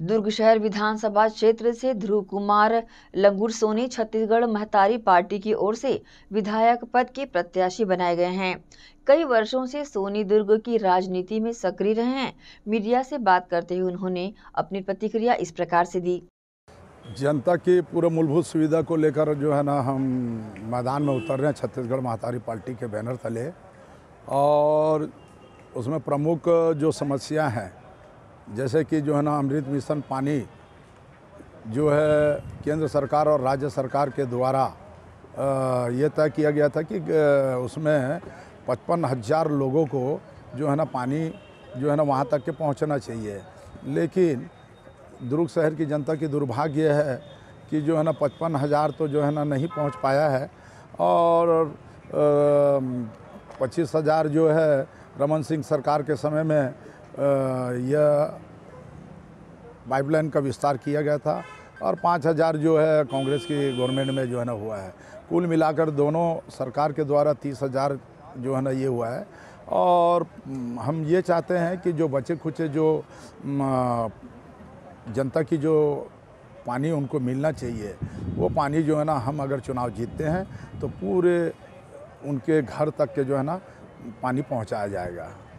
दुर्ग शहर विधानसभा क्षेत्र से ध्रुव कुमार सोनी छत्तीसगढ़ महतारी पार्टी की ओर से विधायक पद के प्रत्याशी बनाए गए हैं कई वर्षों से सोनी दुर्ग की राजनीति में सक्रिय रहे हैं मीडिया से बात करते हुए उन्होंने अपनी प्रतिक्रिया इस प्रकार से दी जनता की पूरे मूलभूत सुविधा को लेकर जो है ना हम मैदान में उतर रहे हैं छत्तीसगढ़ महतारी पार्टी के बैनर तले और उसमें प्रमुख जो समस्या हैं जैसे कि जो है ना अमृत मिशन पानी जो है केंद्र सरकार और राज्य सरकार के द्वारा ये तय किया गया था कि उसमें पचपन हज़ार लोगों को जो है ना पानी जो है ना वहाँ तक के पहुँचना चाहिए लेकिन दुर्ग शहर की जनता की दुर्भाग्य है कि जो है ना पचपन हज़ार तो जो है ना नहीं पहुँच पाया है और पच्चीस हज़ार जो है रमन सिंह सरकार के समय में यह पाइपलाइन का विस्तार किया गया था और 5000 जो है कांग्रेस की गवर्नमेंट में जो है ना हुआ है कुल मिलाकर दोनों सरकार के द्वारा तीस हज़ार जो है ना ये हुआ है और हम ये चाहते हैं कि जो बचे खुचे जो जनता की जो पानी उनको मिलना चाहिए वो पानी जो है ना हम अगर चुनाव जीतते हैं तो पूरे उनके घर तक के जो है ना पानी पहुंचाया जाएगा